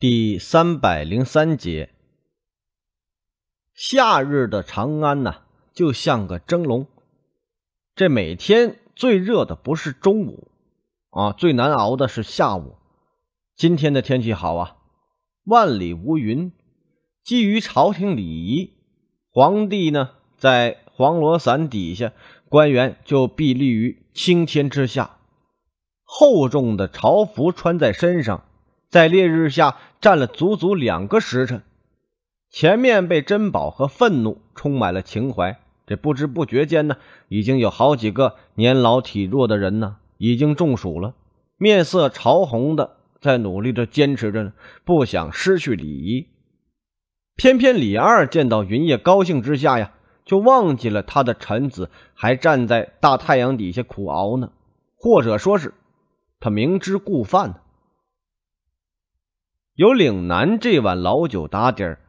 第三百零三节，夏日的长安呐，就像个蒸笼。这每天最热的不是中午啊，最难熬的是下午。今天的天气好啊，万里无云。基于朝廷礼仪，皇帝呢在黄罗伞底下，官员就立于青天之下，厚重的朝服穿在身上。在烈日下站了足足两个时辰，前面被珍宝和愤怒充满了情怀。这不知不觉间呢，已经有好几个年老体弱的人呢，已经中暑了，面色潮红的在努力的坚持着呢，不想失去礼仪。偏偏李二见到云烨高兴之下呀，就忘记了他的臣子还站在大太阳底下苦熬呢，或者说是他明知故犯呢。有岭南这碗老酒打底儿，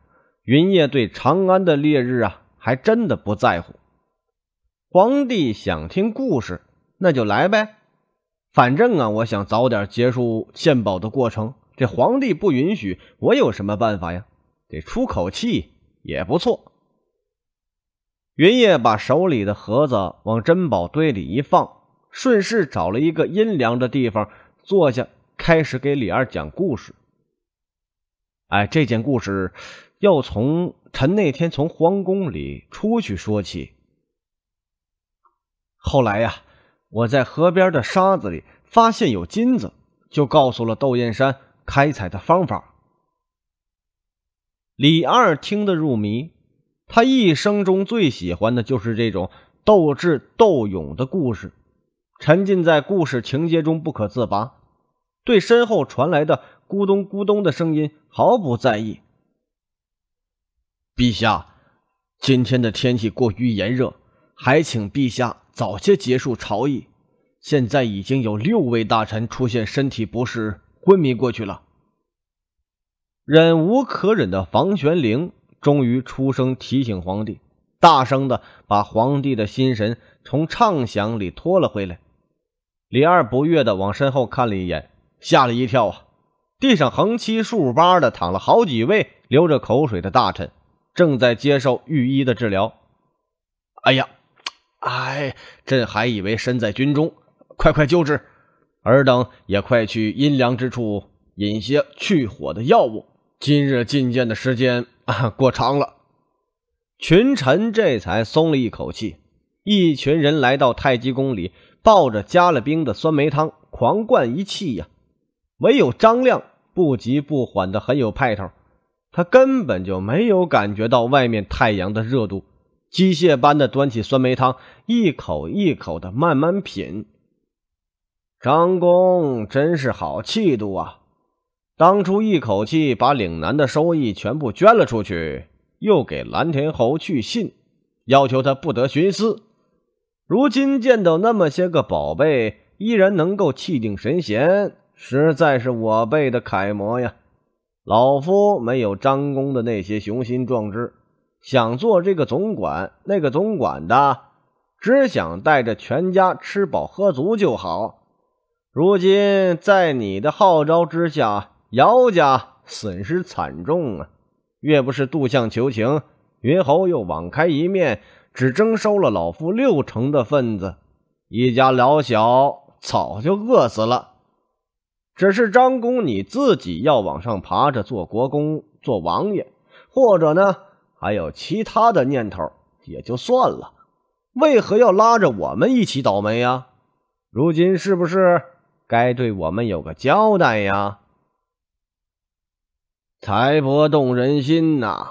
云烨对长安的烈日啊，还真的不在乎。皇帝想听故事，那就来呗。反正啊，我想早点结束献宝的过程。这皇帝不允许，我有什么办法呀？得出口气也不错。云烨把手里的盒子往珍宝堆里一放，顺势找了一个阴凉的地方坐下，开始给李二讲故事。哎，这件故事要从臣那天从皇宫里出去说起。后来呀，我在河边的沙子里发现有金子，就告诉了窦燕山开采的方法。李二听得入迷，他一生中最喜欢的就是这种斗智斗勇的故事，沉浸在故事情节中不可自拔，对身后传来的。咕咚咕咚的声音毫不在意。陛下，今天的天气过于炎热，还请陛下早些结束朝议。现在已经有六位大臣出现身体不适，昏迷过去了。忍无可忍的房玄龄终于出声提醒皇帝，大声的把皇帝的心神从畅想里拖了回来。李二不悦的往身后看了一眼，吓了一跳啊！地上横七竖八的躺了好几位流着口水的大臣，正在接受御医的治疗。哎呀，哎，朕还以为身在军中，快快救治！尔等也快去阴凉之处饮些去火的药物。今日觐见的时间啊过长了，群臣这才松了一口气。一群人来到太极宫里，抱着加了冰的酸梅汤狂灌一气呀。唯有张亮不急不缓的很有派头，他根本就没有感觉到外面太阳的热度，机械般的端起酸梅汤，一口一口的慢慢品。张公真是好气度啊！当初一口气把岭南的收益全部捐了出去，又给蓝天侯去信，要求他不得徇私。如今见到那么些个宝贝，依然能够气定神闲。实在是我辈的楷模呀！老夫没有张公的那些雄心壮志，想做这个总管那个总管的，只想带着全家吃饱喝足就好。如今在你的号召之下，姚家损失惨重啊！越不是杜相求情，云侯又网开一面，只征收了老夫六成的份子，一家老小早就饿死了。只是张公，你自己要往上爬着做国公、做王爷，或者呢，还有其他的念头，也就算了。为何要拉着我们一起倒霉呀？如今是不是该对我们有个交代呀？财帛动人心呐，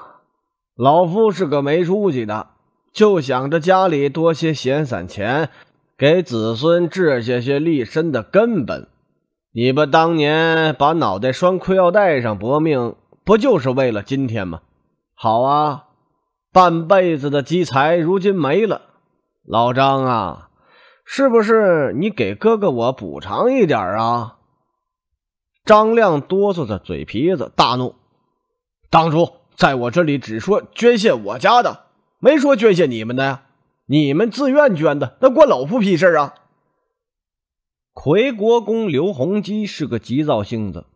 老夫是个没出息的，就想着家里多些闲散钱，给子孙置下些立身的根本。你们当年把脑袋拴裤腰带上搏命，不就是为了今天吗？好啊，半辈子的积财如今没了，老张啊，是不是你给哥哥我补偿一点啊？张亮哆嗦着嘴皮子，大怒：“当初在我这里只说捐献我家的，没说捐献你们的呀！你们自愿捐的，那关老夫屁事啊！”奎国公刘洪基是个急躁性子，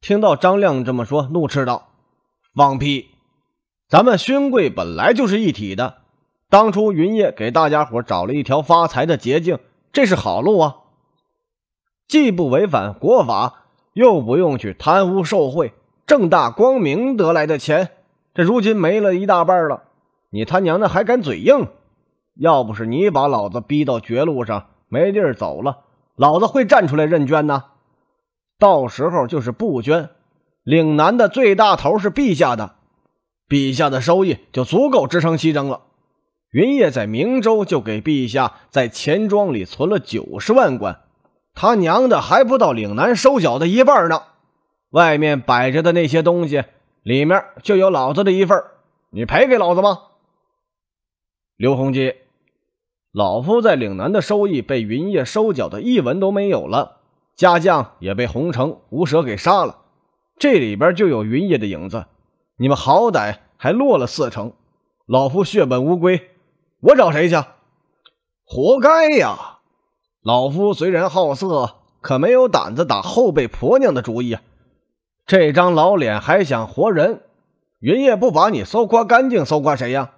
听到张亮这么说，怒斥道：“放屁！咱们勋贵本来就是一体的。当初云烨给大家伙找了一条发财的捷径，这是好路啊，既不违反国法，又不用去贪污受贿，正大光明得来的钱。这如今没了一大半了，你他娘的还敢嘴硬？要不是你把老子逼到绝路上，没地儿走了。”老子会站出来认捐呐！到时候就是不捐，岭南的最大头是陛下的，陛下的收益就足够支撑西征了。云烨在明州就给陛下在钱庄里存了九十万贯，他娘的还不到岭南收缴的一半呢！外面摆着的那些东西，里面就有老子的一份你赔给老子吗，刘洪基？老夫在岭南的收益被云叶收缴的一文都没有了，家将也被洪城无蛇给杀了，这里边就有云叶的影子。你们好歹还落了四成，老夫血本无归，我找谁去？活该呀！老夫虽然好色，可没有胆子打后辈婆娘的主意啊！这张老脸还想活人？云叶不把你搜刮干净，搜刮谁呀？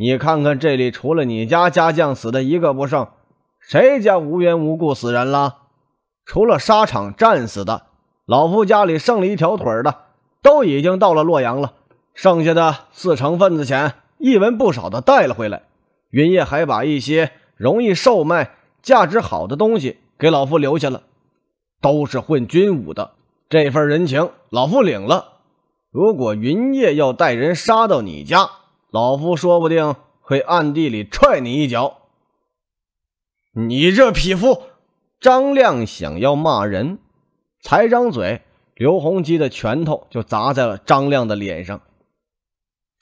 你看看这里，除了你家家将死的一个不剩，谁家无缘无故死人了？除了沙场战死的，老夫家里剩了一条腿的，都已经到了洛阳了。剩下的四成份子钱，一文不少的带了回来。云烨还把一些容易售卖、价值好的东西给老夫留下了，都是混军武的。这份人情，老夫领了。如果云烨要带人杀到你家，老夫说不定会暗地里踹你一脚，你这匹夫！张亮想要骂人，才张嘴，刘洪基的拳头就砸在了张亮的脸上。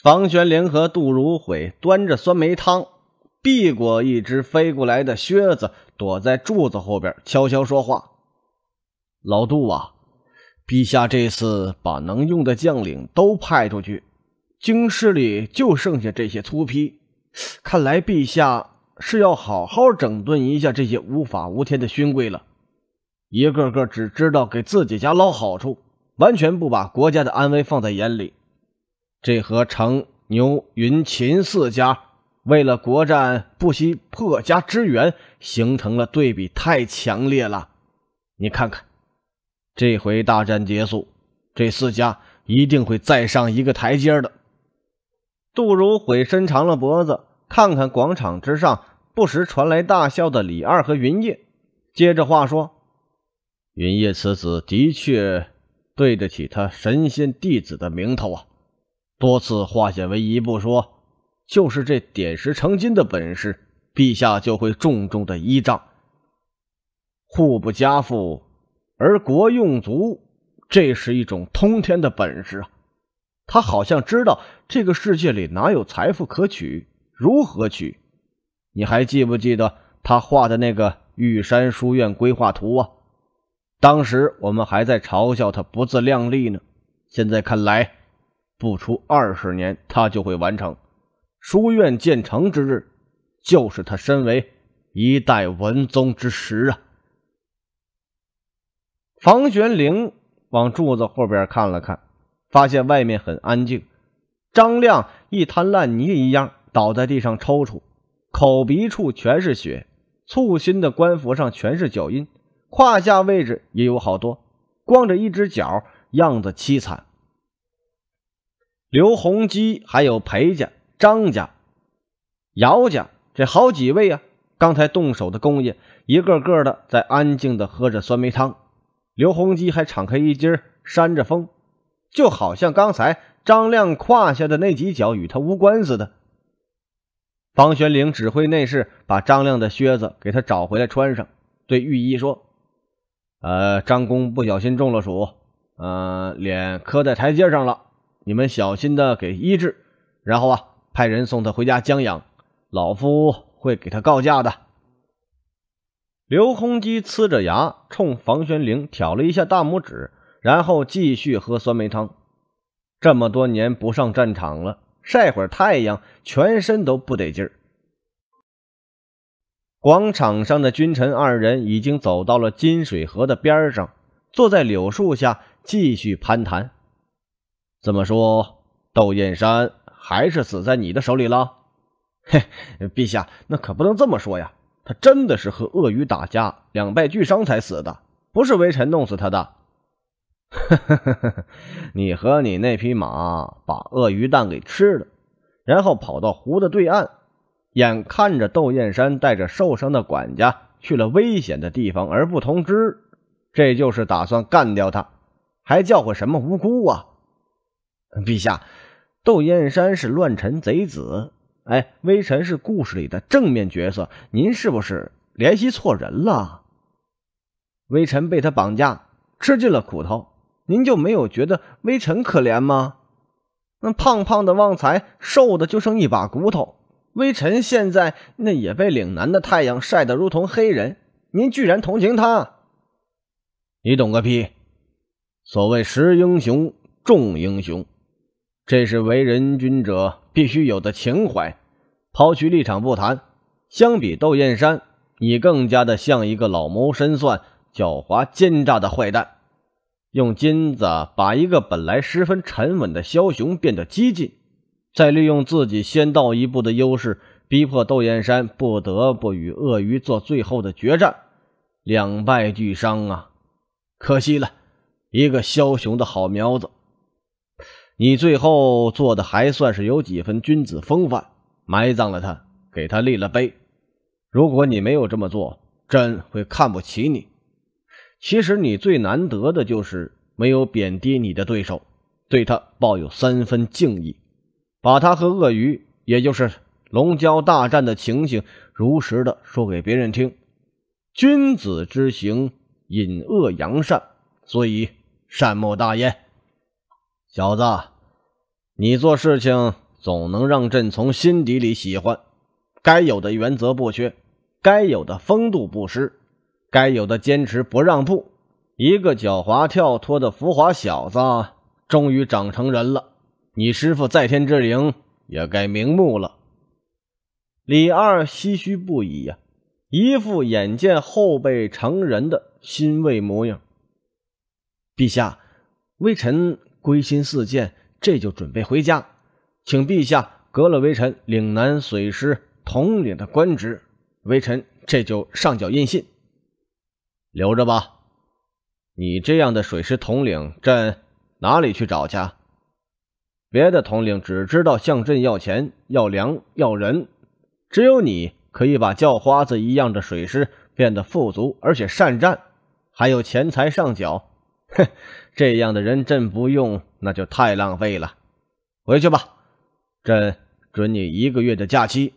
房玄龄和杜如晦端着酸梅汤，避过一只飞过来的靴子，躲在柱子后边悄悄说话：“老杜啊，陛下这次把能用的将领都派出去。”京师里就剩下这些粗坯，看来陛下是要好好整顿一下这些无法无天的勋贵了。一个个只知道给自己家捞好处，完全不把国家的安危放在眼里。这和程、牛、云、秦四家为了国战不惜破家支援形成了对比，太强烈了。你看看，这回大战结束，这四家一定会再上一个台阶的。杜如晦伸长了脖子，看看广场之上不时传来大笑的李二和云叶，接着话说：“云叶此子的确对得起他神仙弟子的名头啊，多次化险为夷不说，就是这点石成金的本事，陛下就会重重的依仗。户不加赋，而国用足，这是一种通天的本事啊。”他好像知道这个世界里哪有财富可取，如何取？你还记不记得他画的那个玉山书院规划图啊？当时我们还在嘲笑他不自量力呢，现在看来，不出二十年，他就会完成。书院建成之日，就是他身为一代文宗之时啊！房玄龄往柱子后边看了看。发现外面很安静，张亮一滩烂泥一样倒在地上抽搐，口鼻处全是血，簇新的官服上全是脚印，胯下位置也有好多，光着一只脚，样子凄惨。刘洪基还有裴家、张家、姚家这好几位啊，刚才动手的公爷一个个的在安静的喝着酸梅汤，刘洪基还敞开衣襟扇着风。就好像刚才张亮胯下的那几脚与他无关似的。房玄龄指挥内侍把张亮的靴子给他找回来穿上，对御医说：“呃，张公不小心中了暑，嗯，脸磕在台阶上了，你们小心的给医治，然后啊，派人送他回家将养，老夫会给他告假的。”刘洪基呲着牙冲房玄龄挑了一下大拇指。然后继续喝酸梅汤。这么多年不上战场了，晒会儿太阳，全身都不得劲儿。广场上的君臣二人已经走到了金水河的边上，坐在柳树下继续攀谈。这么说，窦燕山还是死在你的手里了？嘿，陛下，那可不能这么说呀！他真的是和鳄鱼打架，两败俱伤才死的，不是微臣弄死他的。呵呵呵呵，你和你那匹马把鳄鱼蛋给吃了，然后跑到湖的对岸，眼看着窦燕山带着受伤的管家去了危险的地方而不通知，这就是打算干掉他，还叫唤什么无辜啊？陛下，窦燕山是乱臣贼子，哎，微臣是故事里的正面角色，您是不是联系错人了？微臣被他绑架，吃尽了苦头。您就没有觉得微臣可怜吗？那胖胖的旺财，瘦的就剩一把骨头。微臣现在那也被岭南的太阳晒得如同黑人，您居然同情他？你懂个屁！所谓识英雄重英雄，这是为人君者必须有的情怀。抛去立场不谈，相比窦燕山，你更加的像一个老谋深算、狡猾奸诈的坏蛋。用金子把一个本来十分沉稳的枭雄变得激进，再利用自己先到一步的优势，逼迫窦燕山不得不与鳄鱼做最后的决战，两败俱伤啊！可惜了，一个枭雄的好苗子。你最后做的还算是有几分君子风范，埋葬了他，给他立了碑。如果你没有这么做，朕会看不起你。其实你最难得的就是没有贬低你的对手，对他抱有三分敬意，把他和鳄鱼，也就是龙蛟大战的情形，如实的说给别人听。君子之行，引恶扬善，所以善莫大焉。小子，你做事情总能让朕从心底里喜欢，该有的原则不缺，该有的风度不失。该有的坚持不让步，一个狡猾跳脱的浮华小子终于长成人了。你师父在天之灵也该瞑目了。李二唏嘘不已呀，一副眼见后辈成人的欣慰模样。陛下，微臣归心似箭，这就准备回家，请陛下革了微臣岭南水师统领的官职，微臣这就上缴印信。留着吧，你这样的水师统领，朕哪里去找去？别的统领只知道向朕要钱、要粮、要人，只有你可以把叫花子一样的水师变得富足，而且善战，还有钱财上缴。哼，这样的人朕不用，那就太浪费了。回去吧，朕准你一个月的假期。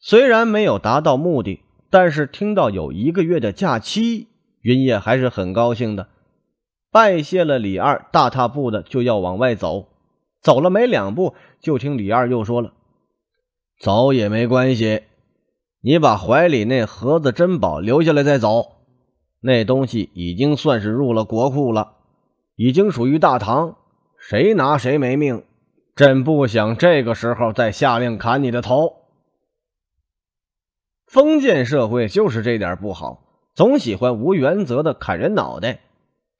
虽然没有达到目的。但是听到有一个月的假期，云烨还是很高兴的，拜谢了李二，大踏步的就要往外走。走了没两步，就听李二又说了：“走也没关系，你把怀里那盒子珍宝留下来再走，那东西已经算是入了国库了，已经属于大唐，谁拿谁没命。朕不想这个时候再下令砍你的头。”封建社会就是这点不好，总喜欢无原则的砍人脑袋。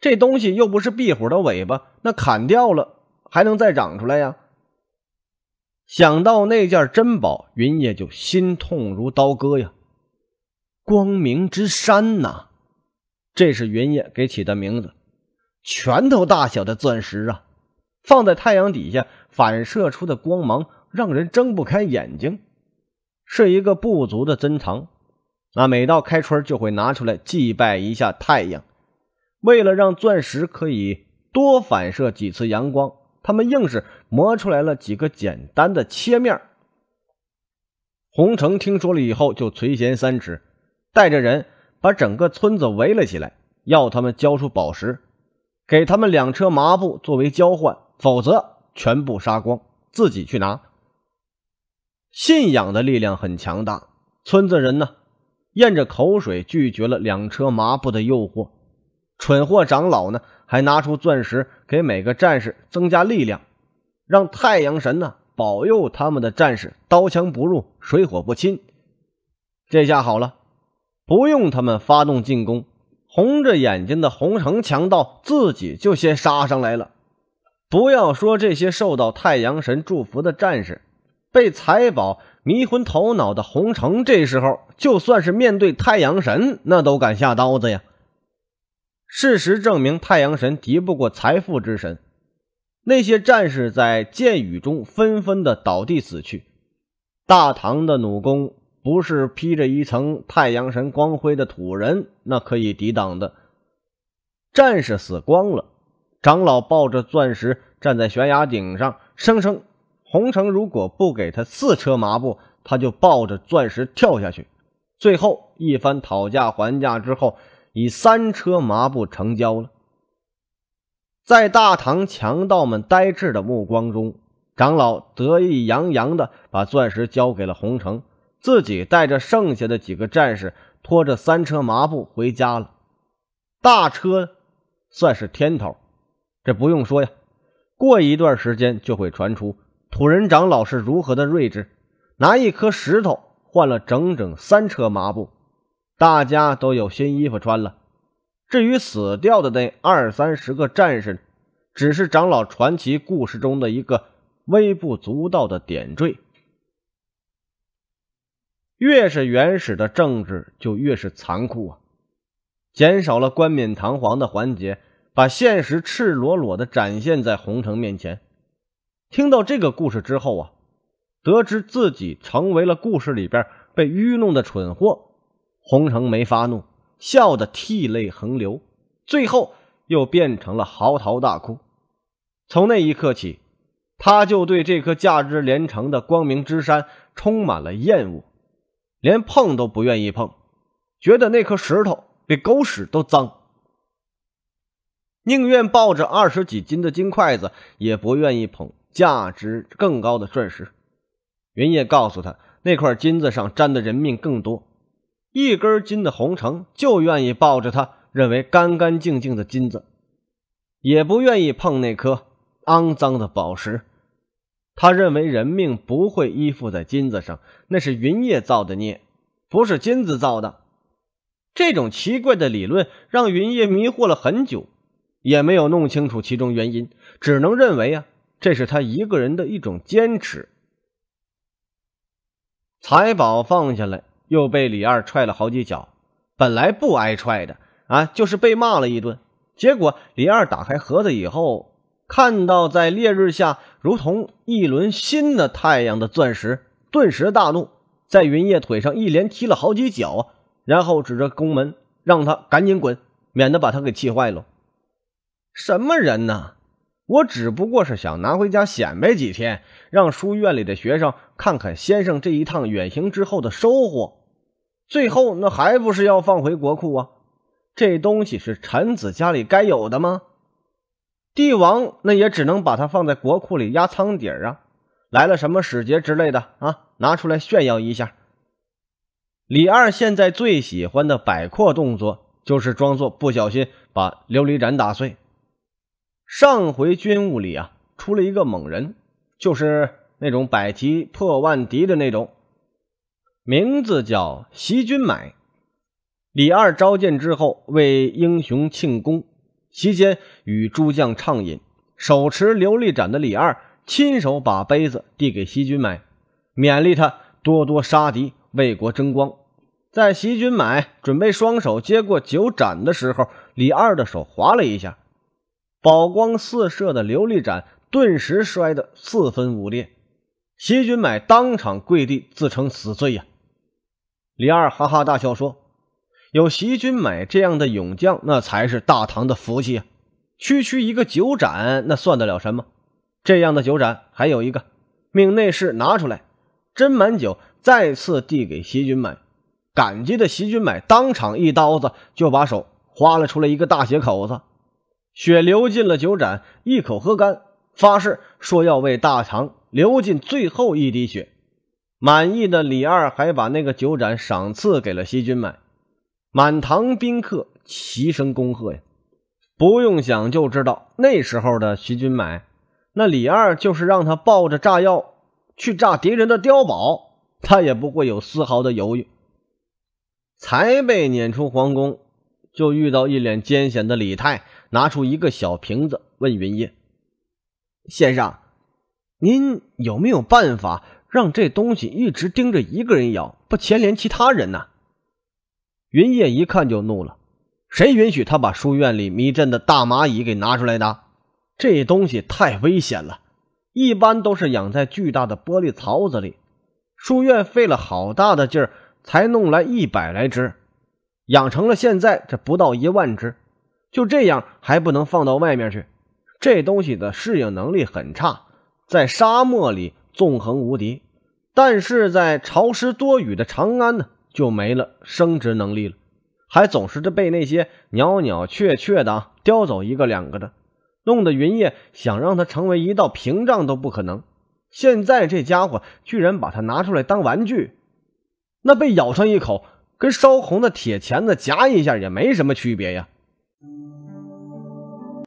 这东西又不是壁虎的尾巴，那砍掉了还能再长出来呀？想到那件珍宝，云烨就心痛如刀割呀。光明之山呐，这是云烨给起的名字。拳头大小的钻石啊，放在太阳底下反射出的光芒，让人睁不开眼睛。是一个部族的珍藏，那每到开春就会拿出来祭拜一下太阳。为了让钻石可以多反射几次阳光，他们硬是磨出来了几个简单的切面。洪城听说了以后就垂涎三尺，带着人把整个村子围了起来，要他们交出宝石，给他们两车麻布作为交换，否则全部杀光，自己去拿。信仰的力量很强大，村子人呢咽着口水拒绝了两车麻布的诱惑。蠢货长老呢还拿出钻石给每个战士增加力量，让太阳神呢保佑他们的战士刀枪不入、水火不侵。这下好了，不用他们发动进攻，红着眼睛的红城强盗自己就先杀上来了。不要说这些受到太阳神祝福的战士。被财宝迷昏头脑的洪城，这时候就算是面对太阳神，那都敢下刀子呀。事实证明，太阳神敌不过财富之神。那些战士在箭雨中纷纷的倒地死去。大唐的弩弓不是披着一层太阳神光辉的土人那可以抵挡的。战士死光了，长老抱着钻石站在悬崖顶上，生生。洪城如果不给他四车麻布，他就抱着钻石跳下去。最后一番讨价还价之后，以三车麻布成交了。在大唐强盗们呆滞的目光中，长老得意洋洋的把钻石交给了洪城，自己带着剩下的几个战士拖着三车麻布回家了。大车算是天头，这不用说呀，过一段时间就会传出。土人长老是如何的睿智，拿一颗石头换了整整三车麻布，大家都有新衣服穿了。至于死掉的那二三十个战士，只是长老传奇故事中的一个微不足道的点缀。越是原始的政治，就越是残酷啊！减少了冠冕堂皇的环节，把现实赤裸裸的展现在红城面前。听到这个故事之后啊，得知自己成为了故事里边被愚弄的蠢货，洪成没发怒，笑得涕泪横流，最后又变成了嚎啕大哭。从那一刻起，他就对这颗价值连城的光明之山充满了厌恶，连碰都不愿意碰，觉得那颗石头比狗屎都脏，宁愿抱着二十几斤的金筷子，也不愿意捧。价值更高的钻石，云烨告诉他，那块金子上沾的人命更多。一根金的红绳就愿意抱着他认为干干净净的金子，也不愿意碰那颗肮脏的宝石。他认为人命不会依附在金子上，那是云烨造的孽，不是金子造的。这种奇怪的理论让云烨迷惑了很久，也没有弄清楚其中原因，只能认为啊。这是他一个人的一种坚持。财宝放下来，又被李二踹了好几脚。本来不挨踹的啊，就是被骂了一顿。结果李二打开盒子以后，看到在烈日下如同一轮新的太阳的钻石，顿时大怒，在云叶腿上一连踢了好几脚然后指着宫门，让他赶紧滚，免得把他给气坏了。什么人呢？我只不过是想拿回家显摆几天，让书院里的学生看看先生这一趟远行之后的收获。最后那还不是要放回国库啊？这东西是臣子家里该有的吗？帝王那也只能把它放在国库里压仓底儿啊。来了什么使节之类的啊，拿出来炫耀一下。李二现在最喜欢的摆阔动作，就是装作不小心把琉璃盏打碎。上回军务里啊，出了一个猛人，就是那种百骑破万敌的那种，名字叫席君买。李二召见之后，为英雄庆功，席间与诸将畅饮。手持琉璃盏的李二，亲手把杯子递给席君买，勉励他多多杀敌，为国争光。在席君买准备双手接过酒盏的时候，李二的手滑了一下。宝光四射的琉璃盏顿时摔得四分五裂，席君买当场跪地自称死罪呀！李二哈哈大笑说：“有席君买这样的勇将，那才是大唐的福气啊！区区一个酒盏，那算得了什么？这样的酒盏还有一个，命内侍拿出来，斟满酒，再次递给席君买。感激的席君买当场一刀子就把手划了出来一个大血口子。”血流进了酒盏，一口喝干，发誓说要为大唐流尽最后一滴血。满意的李二还把那个酒盏赏赐给了徐军买。满堂宾客齐声恭贺呀！不用想就知道那时候的徐军买，那李二就是让他抱着炸药去炸敌人的碉堡，他也不会有丝毫的犹豫。才被撵出皇宫，就遇到一脸艰险的李泰。拿出一个小瓶子，问云烨：“先生：“您有没有办法让这东西一直盯着一个人咬，不牵连其他人呢？”云烨一看就怒了：“谁允许他把书院里迷阵的大蚂蚁给拿出来的？这东西太危险了，一般都是养在巨大的玻璃槽子里。书院费了好大的劲儿才弄来一百来只，养成了现在这不到一万只。”就这样还不能放到外面去，这东西的适应能力很差，在沙漠里纵横无敌，但是在潮湿多雨的长安呢，就没了生殖能力了，还总是被那些袅袅雀雀的啊叼走一个两个的，弄得云烨想让它成为一道屏障都不可能。现在这家伙居然把它拿出来当玩具，那被咬上一口，跟烧红的铁钳子夹一下也没什么区别呀。Thank you.